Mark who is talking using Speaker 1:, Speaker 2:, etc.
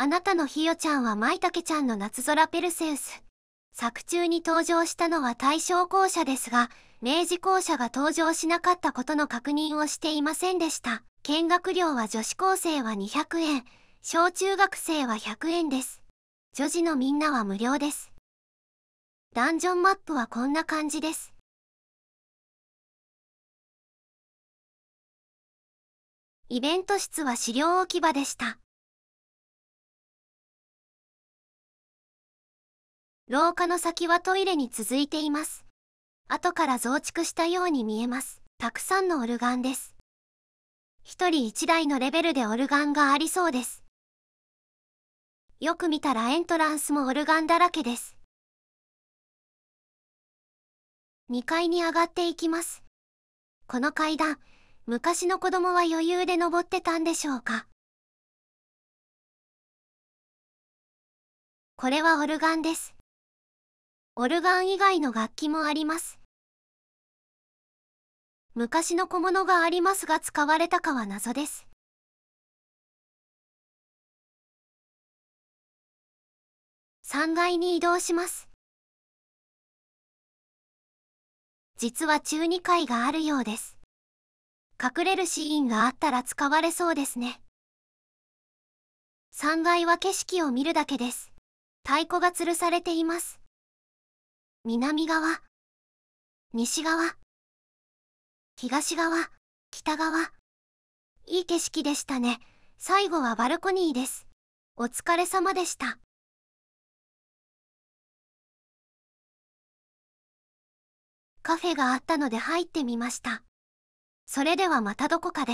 Speaker 1: あなたのひよちゃんは舞茸ちゃんの夏空ペルセウス。作中に登場したのは大正校舎ですが、明治校舎が登場しなかったことの確認をしていませんでした。見学料は女子高生は200円、小中学生は100円です。女児のみんなは無料です。ダンジョンマップはこんな感じです。
Speaker 2: イベント室は資料置き場でした。
Speaker 1: 廊下の先はトイレに続いています。後から増築したように見えます。たくさんのオルガンです。一人一台のレベルでオルガンがありそうです。よく見たらエントランスもオルガンだ
Speaker 2: らけです。2階に上がっていきます。この階段、昔の子供は余裕で登ってたんでしょうか。これはオルガンです。オルガン以外の楽器もあります。昔の小物がありますが使われたかは謎です。3階に移動します。実は中2
Speaker 1: 階があるようです。隠れるシーンがあったら使われそうですね。3階は景色を見るだけです。太鼓が吊る
Speaker 2: されています。南側、西側、東側、北側。いい景色でしたね。最後はバルコニーです。お疲れ様でした。カフェがあったので入ってみました。それではまたどこかで。